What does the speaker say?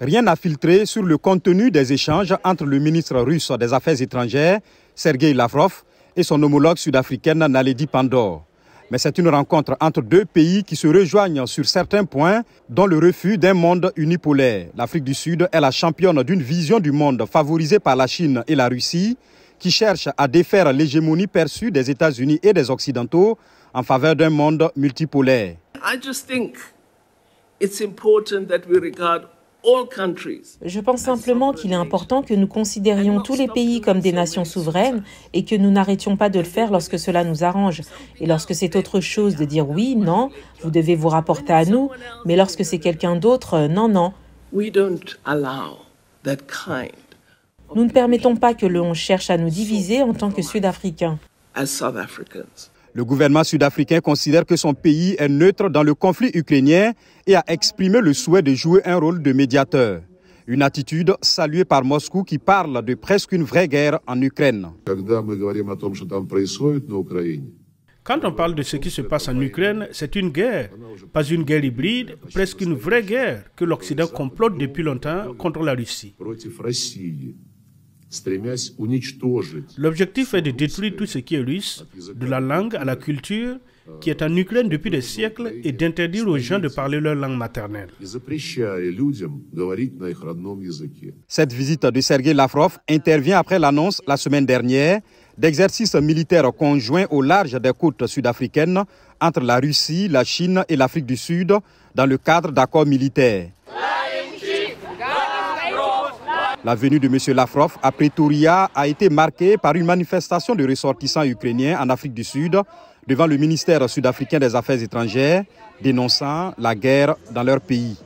rien n'a filtré sur le contenu des échanges entre le ministre russe des Affaires étrangères, Sergei Lavrov, et son homologue sud-africaine Naledi Pandor. Mais c'est une rencontre entre deux pays qui se rejoignent sur certains points, dont le refus d'un monde unipolaire. L'Afrique du Sud est la championne d'une vision du monde favorisée par la Chine et la Russie, qui cherche à défaire l'hégémonie perçue des États-Unis et des Occidentaux en faveur d'un monde multipolaire. I just think it's important that we regard je pense simplement qu'il est important que nous considérions tous les pays comme des nations souveraines et que nous n'arrêtions pas de le faire lorsque cela nous arrange. Et lorsque c'est autre chose de dire oui, non, vous devez vous rapporter à nous, mais lorsque c'est quelqu'un d'autre, euh, non, non. Nous ne permettons pas que l'on cherche à nous diviser en tant que Sud-Africains. Le gouvernement sud-africain considère que son pays est neutre dans le conflit ukrainien et a exprimé le souhait de jouer un rôle de médiateur. Une attitude saluée par Moscou qui parle de presque une vraie guerre en Ukraine. Quand on parle de ce qui se passe en Ukraine, c'est une guerre, pas une guerre hybride, presque une vraie guerre que l'Occident complote depuis longtemps contre la Russie. L'objectif est de détruire tout ce qui est russe, de la langue à la culture, qui est en Ukraine depuis des siècles, et d'interdire aux gens de parler leur langue maternelle. Cette visite de Sergei Lavrov intervient après l'annonce la semaine dernière d'exercices militaires conjoints au large des côtes sud-africaines entre la Russie, la Chine et l'Afrique du Sud dans le cadre d'accords militaires. La venue de M. Lavrov à Pretoria a été marquée par une manifestation de ressortissants ukrainiens en Afrique du Sud devant le ministère sud-africain des Affaires étrangères, dénonçant la guerre dans leur pays.